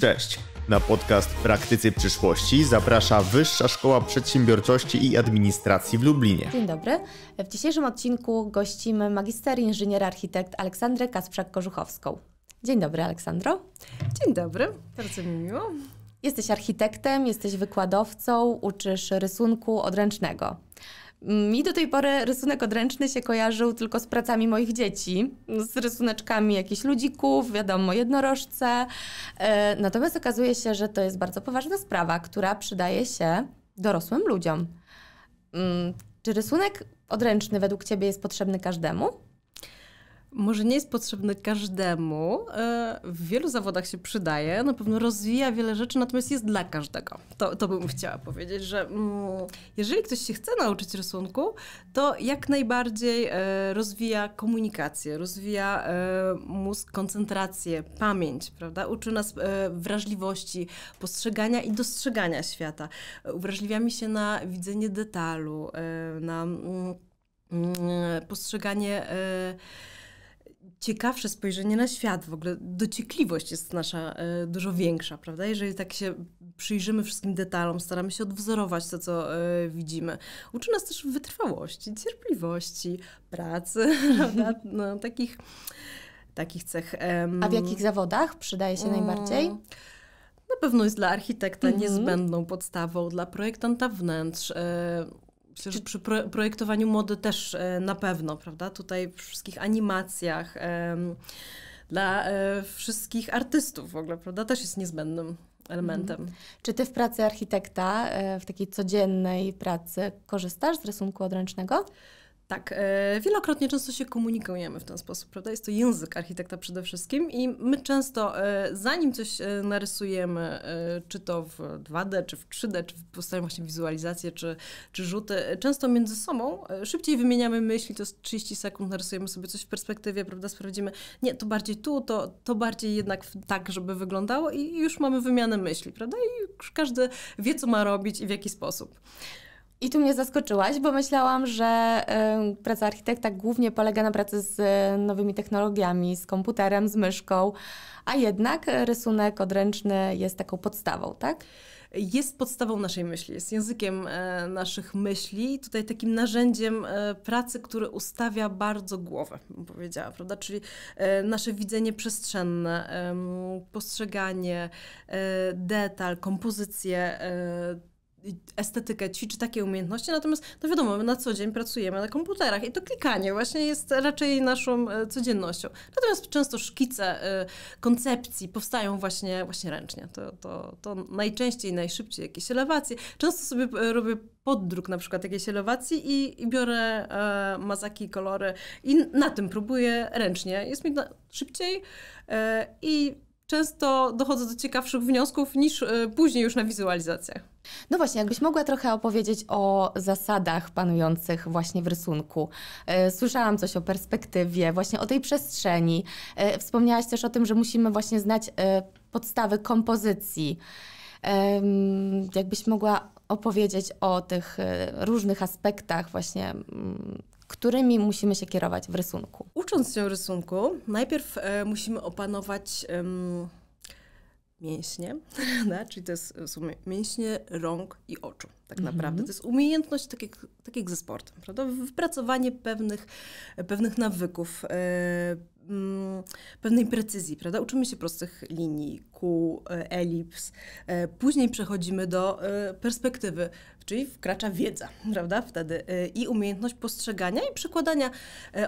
Cześć. Na podcast Praktycy Przyszłości zaprasza Wyższa Szkoła Przedsiębiorczości i Administracji w Lublinie. Dzień dobry. W dzisiejszym odcinku gościmy magister inżyniera architekt Aleksandrę Kasprzak-Korzuchowską. Dzień dobry, Aleksandro. Dzień dobry, bardzo mi miło. Jesteś architektem, jesteś wykładowcą, uczysz rysunku odręcznego. Mi do tej pory rysunek odręczny się kojarzył tylko z pracami moich dzieci, z rysuneczkami jakichś ludzików, wiadomo, jednorożce. E, natomiast okazuje się, że to jest bardzo poważna sprawa, która przydaje się dorosłym ludziom. Mm, czy rysunek odręczny według Ciebie jest potrzebny każdemu? może nie jest potrzebny każdemu, e, w wielu zawodach się przydaje, na pewno rozwija wiele rzeczy, natomiast jest dla każdego. To, to bym chciała powiedzieć, że mm, jeżeli ktoś się chce nauczyć rysunku, to jak najbardziej e, rozwija komunikację, rozwija e, mózg, koncentrację, pamięć, prawda? Uczy nas wrażliwości, postrzegania i dostrzegania świata. Uwrażliwiamy się na widzenie detalu, na mm, mm, postrzeganie ciekawsze spojrzenie na świat, w ogóle dociekliwość jest nasza y, dużo większa, prawda? Jeżeli tak się przyjrzymy wszystkim detalom, staramy się odwzorować to, co y, widzimy. Uczy nas też wytrwałości, cierpliwości, pracy, prawda? No, takich, takich cech. A w jakich zawodach przydaje się mm, najbardziej? Na pewno jest dla architekta mm -hmm. niezbędną podstawą, dla projektanta wnętrz. Y, Myślę, że przy projektowaniu mody też e, na pewno, prawda? Tutaj w wszystkich animacjach, dla e, wszystkich artystów w ogóle, prawda? Też jest niezbędnym elementem. Mhm. Czy ty w pracy architekta, e, w takiej codziennej pracy, korzystasz z rysunku odręcznego? Tak, e, wielokrotnie często się komunikujemy w ten sposób, prawda? Jest to język architekta przede wszystkim i my często, e, zanim coś e, narysujemy, czy to w 2D, czy w 3D, czy powstają właśnie wizualizacje, czy, czy rzuty, często między sobą szybciej wymieniamy myśli, to jest 30 sekund, narysujemy sobie coś w perspektywie, prawda? Sprawdzimy, nie, to bardziej tu, to, to bardziej jednak tak, żeby wyglądało i już mamy wymianę myśli, prawda? I już każdy wie, co ma robić i w jaki sposób. I tu mnie zaskoczyłaś, bo myślałam, że y, praca architekta głównie polega na pracy z y, nowymi technologiami, z komputerem, z myszką, a jednak rysunek odręczny jest taką podstawą, tak? Jest podstawą naszej myśli, jest językiem e, naszych myśli, tutaj takim narzędziem e, pracy, który ustawia bardzo głowę, bym powiedziała, prawda? Czyli e, nasze widzenie przestrzenne, postrzeganie, e, detal, kompozycję e, estetykę, ćwiczy takie umiejętności, natomiast no wiadomo, my na co dzień pracujemy na komputerach i to klikanie właśnie jest raczej naszą e, codziennością. Natomiast często szkice e, koncepcji powstają właśnie, właśnie ręcznie. To, to, to najczęściej, najszybciej jakieś elewacje. Często sobie e, robię poddruk na przykład jakiejś elewacji i, i biorę e, mazaki, kolory i na tym próbuję ręcznie. Jest mi na, szybciej e, i często dochodzę do ciekawszych wniosków niż e, później już na wizualizacjach. No właśnie, jakbyś mogła trochę opowiedzieć o zasadach panujących właśnie w rysunku. E, słyszałam coś o perspektywie, właśnie o tej przestrzeni. E, wspomniałaś też o tym, że musimy właśnie znać podstawy kompozycji. Jakbyś mogła opowiedzieć o tych różnych aspektach właśnie mm, którymi musimy się kierować w rysunku. Ucząc się rysunku, najpierw e, musimy opanować em, mięśnie, da? Tak? czyli to jest e, są mięśnie rąk i oczu tak mhm. naprawdę. To jest umiejętność tak jak, tak jak ze sportem, prawda? Wypracowanie pewnych, pewnych nawyków, e, Mm, pewnej precyzji, prawda? Uczymy się prostych linii, kół, e, elips. E, później przechodzimy do e, perspektywy, czyli wkracza wiedza, prawda? Wtedy i umiejętność postrzegania i przekładania,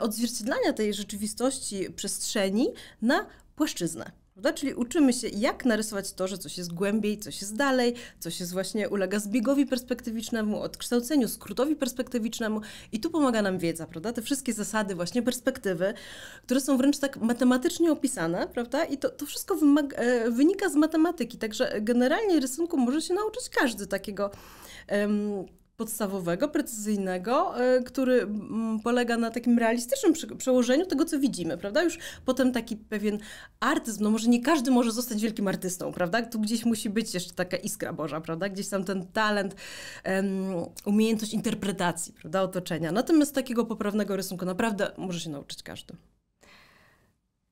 odzwierciedlania tej rzeczywistości przestrzeni na płaszczyznę. Prawda? Czyli uczymy się, jak narysować to, że coś jest głębiej, coś jest dalej, coś jest właśnie ulega zbiegowi perspektywicznemu, odkształceniu, skrótowi perspektywicznemu i tu pomaga nam wiedza, prawda? Te wszystkie zasady właśnie perspektywy, które są wręcz tak matematycznie opisane, prawda? I to, to wszystko e, wynika z matematyki, także generalnie rysunku może się nauczyć każdy takiego um, podstawowego, precyzyjnego, e, który mm, polega na takim realistycznym przełożeniu tego, co widzimy, prawda? Już potem taki pewien artyzm, no może nie każdy może zostać wielkim artystą, prawda? Tu gdzieś musi być jeszcze taka iskra Boża, prawda? Gdzieś tam ten talent, umiejętność interpretacji, prawda, otoczenia. Natomiast takiego poprawnego rysunku naprawdę może się nauczyć każdy.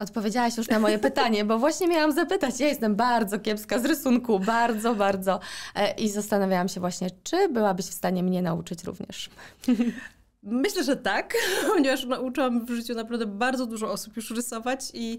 Odpowiedziałaś już na moje pytanie, bo właśnie miałam zapytać. Ja jestem bardzo kiepska z rysunku, bardzo, bardzo. E, I zastanawiałam się właśnie, czy byłabyś w stanie mnie nauczyć również. Myślę, że tak, ponieważ nauczyłam w życiu naprawdę bardzo dużo osób już rysować i,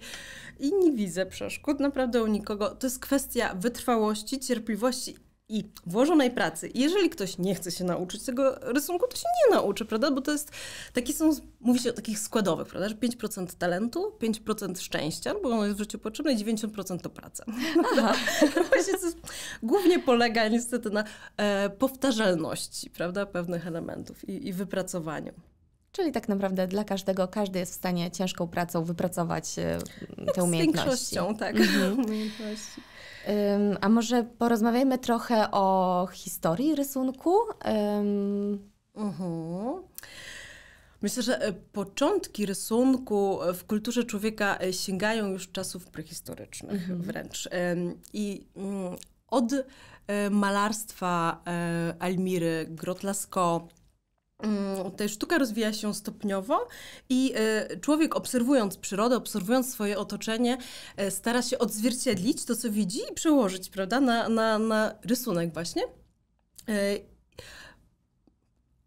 i nie widzę przeszkód naprawdę u nikogo. To jest kwestia wytrwałości, cierpliwości i włożonej pracy. Jeżeli ktoś nie chce się nauczyć tego rysunku, to się nie nauczy, prawda? Bo to jest, takie są, mówi się o takich składowych, prawda? Że 5% talentu, 5% szczęścia, bo ono jest w życiu potrzebne i 90% to praca. Właśnie to głównie polega niestety na e, powtarzalności, prawda? Pewnych elementów i, i wypracowaniu. Czyli tak naprawdę dla każdego, każdy jest w stanie ciężką pracą wypracować e, te umiejętności. Z większością, tak. Mhm. Umiejętności. a może porozmawiajmy trochę o historii rysunku? Uh-huh. Myślę, że e, początki rysunku w kulturze człowieka e, sięgają już czasów prehistorycznych mhm. wręcz. I mm, od malarstwa Almiry Grotlasko, Mm, ta sztuka rozwija się stopniowo i e, człowiek obserwując przyrodę, obserwując swoje otoczenie, e, stara się odzwierciedlić to, co widzi i przełożyć, prawda, na, na, na rysunek właśnie e,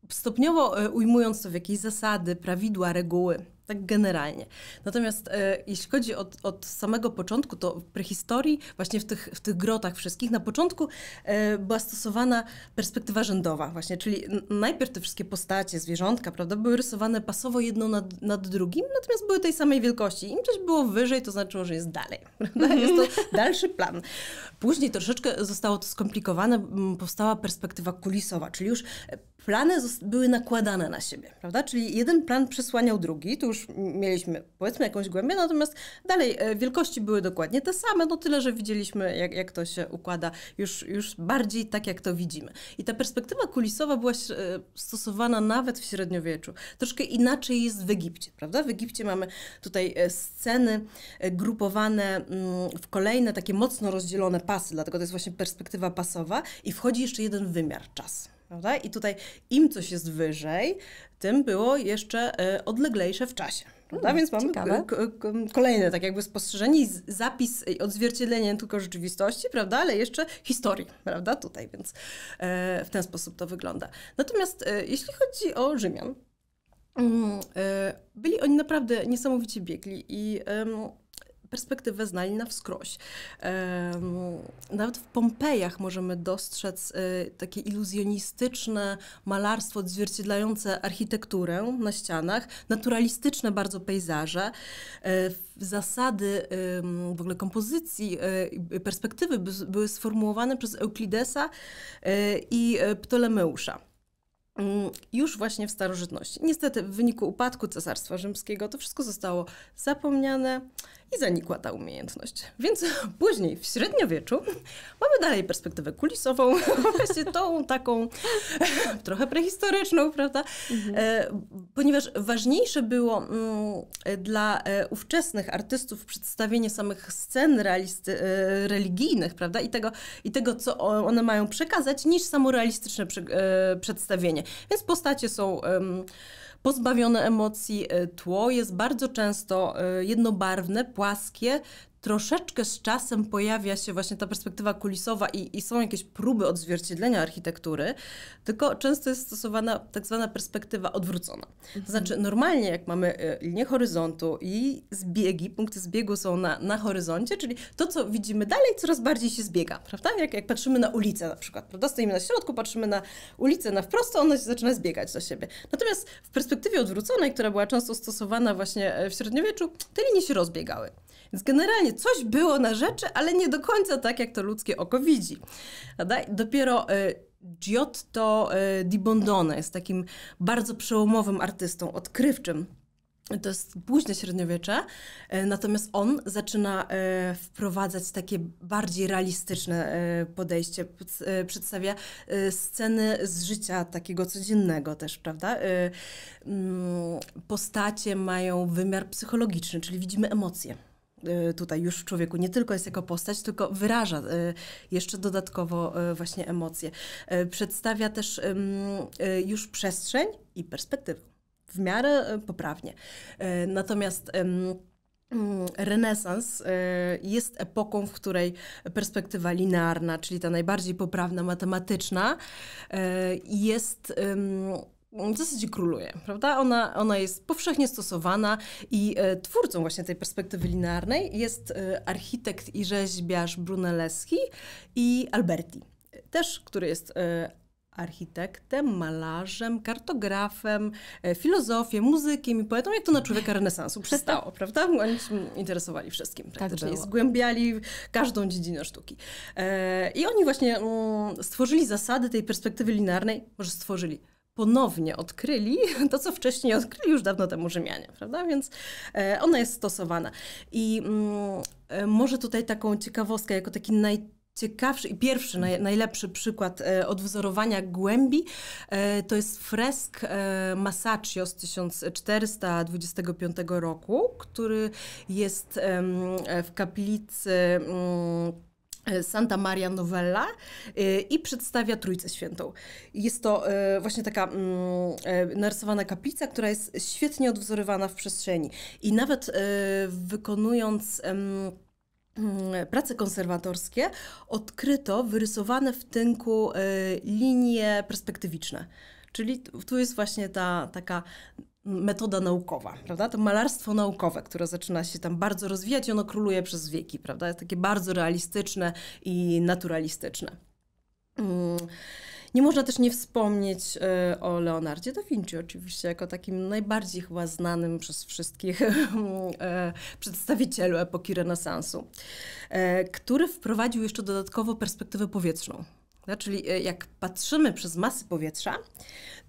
stopniowo ujmując to w jakieś zasady, prawidła, reguły tak generalnie. Natomiast e, jeśli chodzi od, od samego początku, to w prehistorii, właśnie w tych, w tych grotach wszystkich, na początku e, była stosowana perspektywa rzędowa właśnie, czyli najpierw te wszystkie postacie, zwierzątka, prawda, były rysowane pasowo jedno nad, nad drugim, natomiast były tej samej wielkości. Im coś było wyżej, to znaczyło, że jest dalej, prawda? Mhm. jest to dalszy plan. Później troszeczkę zostało to skomplikowane, powstała perspektywa kulisowa, czyli już plany były nakładane na siebie, prawda? Czyli jeden plan przesłaniał drugi, tu już mieliśmy powiedzmy jakąś głębię, natomiast dalej e, wielkości były dokładnie te same, no tyle, że widzieliśmy jak, jak to się układa już, już bardziej tak, jak to widzimy. I ta perspektywa kulisowa była e, stosowana nawet w średniowieczu. Troszkę inaczej jest w Egipcie, prawda? W Egipcie mamy tutaj e, sceny grupowane mm, w kolejne takie mocno rozdzielone pasy, dlatego to jest właśnie perspektywa pasowa i wchodzi jeszcze jeden wymiar, czas prawda? I tutaj im coś jest wyżej, tym było jeszcze e, odleglejsze w czasie. Prawda? Hmm, więc mamy kolejne tak jakby spostrzeżenie i zapis i e, odzwierciedlenie nie tylko rzeczywistości, prawda, ale jeszcze historii, prawda, tutaj, więc e, w ten sposób to wygląda. Natomiast jeśli chodzi o Rzymian, mm, byli oni naprawdę niesamowicie biegli i perspektywę znali na wskroś. Nawet w Pompejach możemy dostrzec y, takie iluzjonistyczne malarstwo odzwierciedlające architekturę na ścianach, naturalistyczne bardzo pejzaże, e, zasady w ogóle kompozycji, e, perspektywy były sformułowane przez Euklidesa e, i Ptolemeusza mm, już właśnie w starożytności. Niestety w wyniku upadku Cesarstwa Rzymskiego to wszystko zostało zapomniane i zanikła ta umiejętność. Więc później, w średniowieczu, mamy dalej perspektywę kulisową, właśnie tą taką trochę prehistoryczną, prawda? Mhm. E, ponieważ ważniejsze było mm, dla e, ówczesnych artystów przedstawienie samych scen realisty, e, religijnych, prawda? I tego, I tego, co one mają przekazać, niż samo realistyczne przedstawienie. Więc postacie są pozbawione emocji. E, tło jest bardzo często e, jednobarwne, płaskie, troszeczkę z czasem pojawia się właśnie ta perspektywa kulisowa i, i, są jakieś próby odzwierciedlenia architektury, tylko często jest stosowana tak zwana perspektywa odwrócona. To mhm. znaczy, normalnie jak mamy y, linię horyzontu i zbiegi, punkty zbiegu są na, na horyzoncie, czyli to, co widzimy dalej, coraz bardziej się zbiega, prawda? Jak, jak patrzymy na ulicę na przykład, prawda? Stoimy na środku, patrzymy na ulicę na wprost, ona się zaczyna zbiegać do siebie. Natomiast w perspektywie odwróconej, która była często stosowana właśnie y, w średniowieczu, te linie się rozbiegały. Więc generalnie coś było na rzeczy, ale nie do końca tak, jak to ludzkie oko widzi. Prawda? Dopiero y, Giotto y, di Bondone jest takim bardzo przełomowym artystą, odkrywczym. To jest późne średniowiecze, e, natomiast on zaczyna wprowadzać takie bardziej realistyczne podejście. Przedstawia sceny z życia takiego codziennego też, prawda? Mm, postacie mają wymiar psychologiczny, czyli widzimy emocje Y, tutaj już w człowieku nie tylko jest jako postać, tylko wyraża y, jeszcze dodatkowo y, właśnie emocje. Przedstawia też już przestrzeń i perspektywę w miarę poprawnie. Natomiast mm, Renesans jest epoką, w której perspektywa linearna, czyli ta najbardziej poprawna, matematyczna, jest w zasadzie króluje, prawda? Ona, ona jest powszechnie stosowana i e, twórcą właśnie tej perspektywy linearnej jest e, architekt i rzeźbiarz Brunelleschi i Alberti, też, który jest e, architektem, malarzem, kartografem, filozofiem, muzykiem i poetą, jak to na człowieka renesansu przystało, prawda? Oni się interesowali wszystkim praktycznie, tak, tak zgłębiali każdą dziedzinę sztuki. I oni właśnie mm, stworzyli zasady tej perspektywy linearnej, może stworzyli, ponownie odkryli to, co wcześniej odkryli już dawno temu Rzymianie, prawda? Więc e, ona jest stosowana. I mm, e, może tutaj taką ciekawostkę, jako taki naj ciekawszy i pierwszy, naj, najlepszy przykład e, odwzorowania głębi e, to jest fresk e, Masaccio z 1425 roku, który jest w kaplicy mm, E, Santa Maria Novella e, i przedstawia Trójcę Świętą. Jest to e, właśnie taka mm, narysowana kaplica, która jest świetnie odwzorowana w przestrzeni. I nawet wykonując mm, prace konserwatorskie, odkryto wyrysowane w tynku linie perspektywiczne. Czyli tu jest właśnie ta taka metoda naukowa, prawda? To malarstwo naukowe, które zaczyna się tam bardzo rozwijać, ono króluje przez wieki, prawda? Jest takie bardzo realistyczne i naturalistyczne. Mm. Nie można też nie wspomnieć y, o Leonardzie da Vinci, oczywiście, jako takim najbardziej chyba znanym przez wszystkich y, przedstawicielu epoki renesansu, y, który wprowadził jeszcze dodatkowo perspektywę powietrzną no, czyli e, jak patrzymy przez masy powietrza,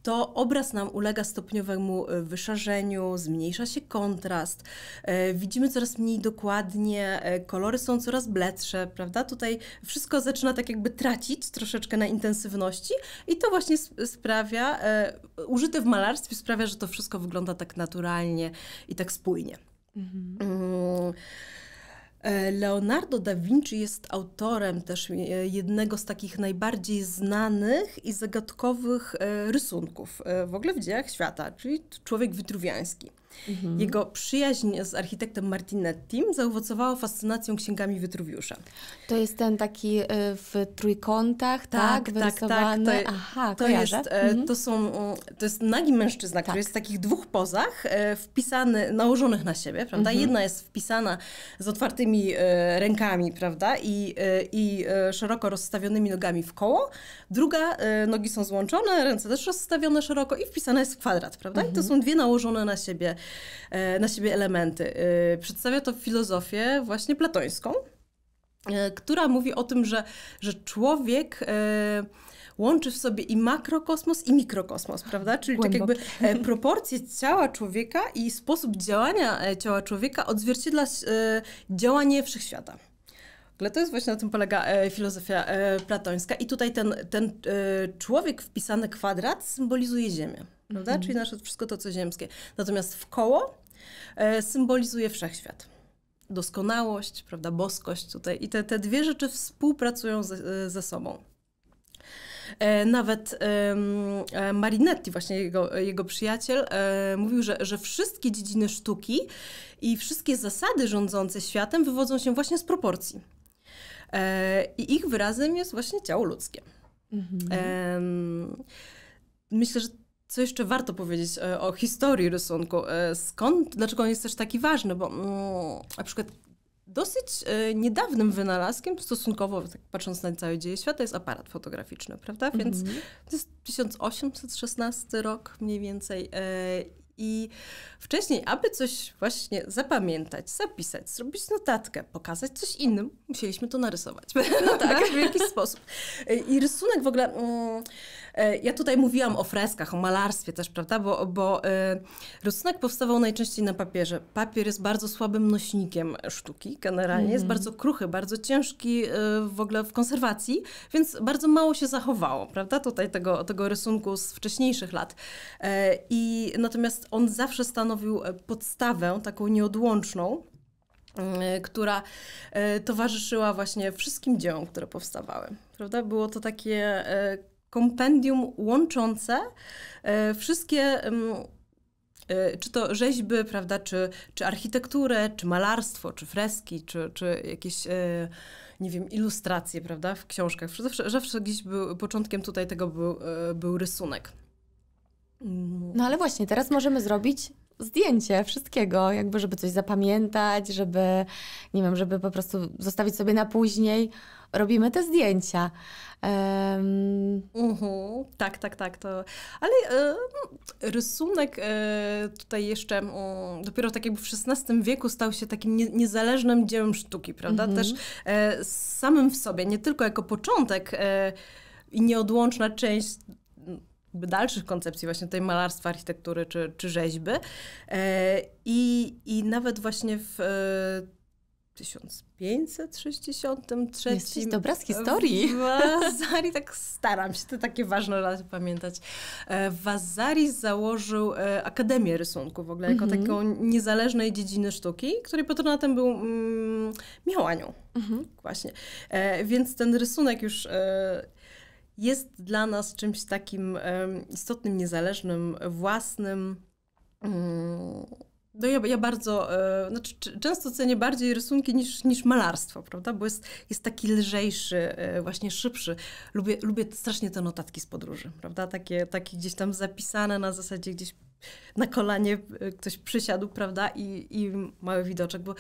to obraz nam ulega stopniowemu e, wyszarzeniu, zmniejsza się kontrast, e, widzimy coraz mniej dokładnie, kolory są coraz bledsze, prawda? Tutaj wszystko zaczyna tak jakby tracić troszeczkę na intensywności i to właśnie sprawia, użyte w malarstwie sprawia, że to wszystko wygląda tak naturalnie i tak spójnie. Mhm. Mm. E, Leonardo da Vinci jest autorem też e, jednego z takich najbardziej znanych i zagadkowych e, rysunków w ogóle w dziejach świata, czyli człowiek witruwiański. Mhm. Jego przyjaźń z architektem Martinettim zaowocowała fascynacją księgami Wytruwiusza. To jest ten taki e, w trójkątach, tak? Tak, tak, tak. To, Aha, to, jest, e, mhm. to, są, e, to jest nagi mężczyzna, tak. który jest w takich dwóch pozach wpisany, nałożonych na siebie, prawda? Mhm. Jedna jest wpisana z otwartymi rękami, prawda? I, i szeroko rozstawionymi nogami w koło. Druga, nogi są złączone, ręce też rozstawione szeroko i wpisana jest w kwadrat, prawda? I to mhm. są dwie nałożone na siebie E, na siebie elementy. E, przedstawia to filozofię właśnie platońską, e, która mówi o tym, że, że człowiek łączy w sobie i makrokosmos, i mikrokosmos, prawda? Czyli tak jakby proporcje ciała człowieka i sposób działania ciała człowieka odzwierciedla działanie wszechświata. Ale to jest właśnie na tym polega filozofia platońska. I tutaj ten, ten człowiek wpisany kwadrat symbolizuje Ziemię prawda? Mhm. Czyli nasze wszystko to, co ziemskie. Natomiast w koło e, symbolizuje wszechświat. Doskonałość, prawda, boskość tutaj. I te, te dwie rzeczy współpracują ze, ze sobą. E, nawet e, Marinetti, właśnie jego, jego przyjaciel, e, mówił, że, że wszystkie dziedziny sztuki i wszystkie zasady rządzące światem wywodzą się właśnie z proporcji. I ich wyrazem jest właśnie ciało ludzkie. Mhm. Myślę, że co jeszcze warto powiedzieć e, o historii rysunku? E, skąd, dlaczego on jest też taki ważny? Bo mm, na przykład dosyć e, niedawnym wynalazkiem, stosunkowo tak patrząc na całe dzieje świata, jest aparat fotograficzny, prawda? Więc mm -hmm. to jest 1816 rok mniej więcej. I wcześniej, aby coś właśnie zapamiętać, zapisać, zrobić notatkę, pokazać coś innym, musieliśmy to narysować. No tak, w jakiś sposób. I rysunek w ogóle. Mm, E, ja tutaj mówiłam o freskach, o malarstwie też, prawda? Bo, bo e, rysunek powstawał najczęściej na papierze. Papier jest bardzo słabym nośnikiem sztuki generalnie, mm. jest mhm. bardzo kruchy, bardzo ciężki e, w ogóle w konserwacji, więc bardzo mało się zachowało, prawda? Tutaj tego, tego rysunku z wcześniejszych lat. I natomiast on zawsze stanowił podstawę taką nieodłączną która towarzyszyła właśnie wszystkim dziełom, które powstawały. Prawda? Było to takie kompendium łączące e, wszystkie e, czy to rzeźby, prawda, czy, czy architekturę, czy malarstwo, czy freski, czy, czy jakieś, e, nie wiem, ilustracje, prawda, w książkach. Zawsze, zawsze gdzieś był, początkiem tutaj tego był, był rysunek. Mm. No ale właśnie, teraz możemy zrobić zdjęcie wszystkiego, jakby żeby coś zapamiętać, żeby nie wiem, żeby po prostu zostawić sobie na później. Robimy te zdjęcia. Um... Uh mhm. -huh. Tak, tak, tak. To... Ale y, rysunek y, tutaj jeszcze y, dopiero tak jakby w XVI wieku stał się takim nie, niezależnym dziełem sztuki, prawda? Uh Też e, samym w sobie, nie tylko jako początek i nieodłączna część dalszych koncepcji właśnie tej malarstwa, architektury czy, czy rzeźby. E, I, I nawet właśnie w 1563. E, Jesteś dobra z historii. W Wazari, tak staram się te takie ważne lata pamiętać. E, Wazari założył Akademię Rysunku w ogóle, jako mhm. taką niezależnej dziedziny sztuki, której patronatem był mm, Miałaniu. Mm Właśnie. E, więc ten rysunek już e, jest dla nas czymś takim istotnym, niezależnym, własnym. Mm, no ja, ja bardzo, e, znaczy często cenię bardziej rysunki niż, niż malarstwo, prawda? Bo jest, jest taki lżejszy, e, właśnie szybszy. Lubię, lubię strasznie te notatki z podróży, prawda? Takie, takie gdzieś tam zapisane na zasadzie gdzieś na kolanie e, ktoś przysiadł, prawda? I, i mały widoczek, bo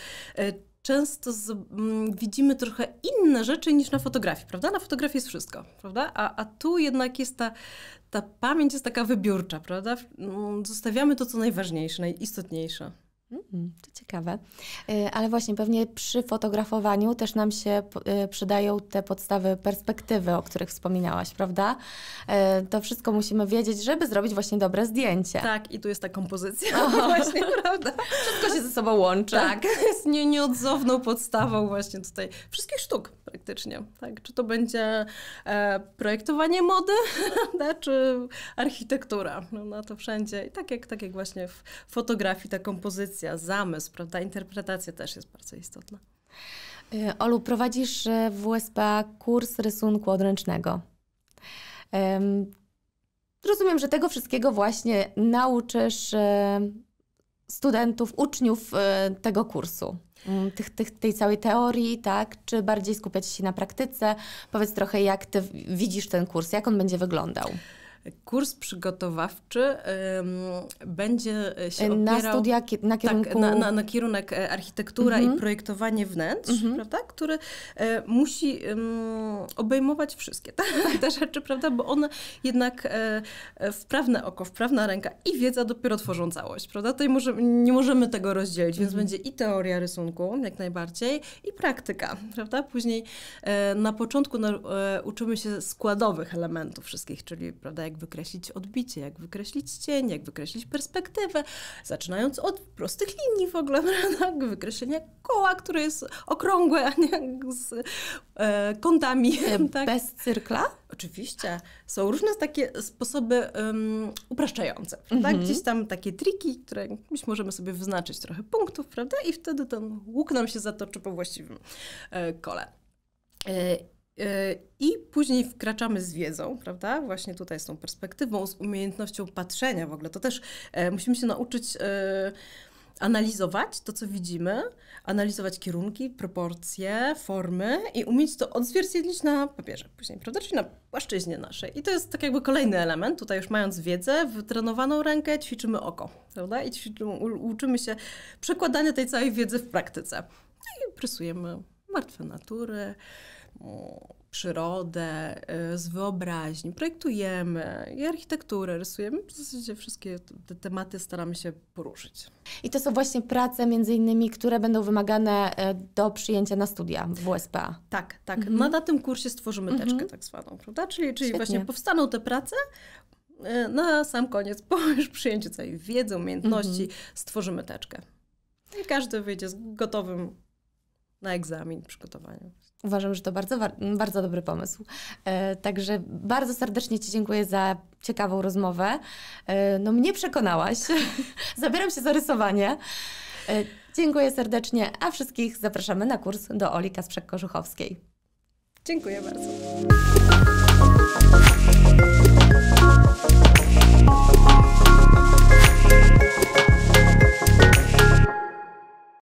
często z, m, mm, widzimy trochę inne rzeczy niż na fotografii, prawda? Na fotografii jest wszystko, prawda? A, a tu jednak jest ta, ta pamięć jest taka wybiórcza, prawda? Mm, zostawiamy to, co najważniejsze, najistotniejsze. Mm, to ciekawe. E, ale właśnie pewnie przy fotografowaniu też nam się e, przydają te podstawy perspektywy, o których wspominałaś, prawda? E, to wszystko musimy wiedzieć, żeby zrobić właśnie dobre zdjęcie. Tak, i tu jest ta kompozycja o. właśnie, prawda? Wszystko się ze sobą łączy. Tak, nie nieodzowną podstawą właśnie tutaj wszystkich sztuk faktycznie. Tak? Czy to będzie e, projektowanie mody, tak? czy architektura. No, na no to wszędzie. I tak jak, tak jak właśnie w fotografii, ta kompozycja, zamysł, prawda, interpretacja też jest bardzo istotna. Y, Olu, prowadzisz e, w USB kurs rysunku odręcznego. Um, rozumiem, że tego wszystkiego właśnie nauczysz studentów, uczniów y, tego kursu? Mm, tych, tych, tej całej teorii, tak? Czy bardziej skupiać się na praktyce? Powiedz trochę, jak ty widzisz ten kurs, jak on będzie wyglądał? kurs przygotowawczy będzie się opierał... Na na tak, kierunku... Tak, na, na, na kierunek e, architektura mhm. i projektowanie wnętrz, mhm. prawda, który e, musi obejmować wszystkie te, te rzeczy, prawda, bo one jednak e, wprawne oko, wprawna ręka i wiedza dopiero tworzą całość, prawda? Tutaj może, nie możemy tego rozdzielić, więc mhm. będzie i teoria rysunku, jak najbardziej, i praktyka, prawda? Później na początku no, uczymy się składowych elementów wszystkich, czyli prawda, jak jak wykreślić odbicie, jak wykreślić cień, jak wykreślić perspektywę, zaczynając od prostych linii w ogóle, prawda? wykreślenia koła, które jest okrągłe, a nie z e, kątami. Tak? Bez cyrkla? Oczywiście. Są różne takie sposoby um, upraszczające, prawda? Mhm. Gdzieś tam takie triki, które gdzieś możemy sobie wyznaczyć trochę punktów, prawda? I wtedy ten łuk nam się zatoczy po właściwym e, kole. E, E, I później wkraczamy z wiedzą, prawda? Właśnie tutaj z tą perspektywą, z umiejętnością patrzenia w ogóle. To też e, musimy się nauczyć e, analizować to, co widzimy, analizować kierunki, proporcje, formy i umieć to odzwierciedlić na papierze później, prawda? Czyli na płaszczyźnie naszej. I to jest tak jakby kolejny element. Tutaj już mając wiedzę, wytrenowaną rękę, ćwiczymy oko, prawda? I ćwiczymy, uczymy się przekładania tej całej wiedzy w praktyce. No I prysujemy martwe natury, przyrodę e, z wyobraźni, projektujemy i architekturę rysujemy. W zasadzie wszystkie te tematy staramy się poruszyć. I to są właśnie prace między innymi, które będą wymagane e, do przyjęcia na studia w WSPA. Tak, tak. Mhm. No, na tym kursie stworzymy teczkę mhm. tak zwaną, prawda? Czyli, czyli właśnie powstaną te prace, e, na sam koniec, po już przyjęciu całej wiedzy, umiejętności, mhm. stworzymy teczkę. I każdy wyjdzie z gotowym na egzamin przygotowaniem. Uważam, że to bardzo, bardzo dobry pomysł. E, także bardzo serdecznie Ci dziękuję za ciekawą rozmowę. E, no mnie przekonałaś. Zabieram się za rysowanie. E, dziękuję serdecznie, a wszystkich zapraszamy na kurs do Oli Kasprzek-Korzuchowskiej. Dziękuję bardzo.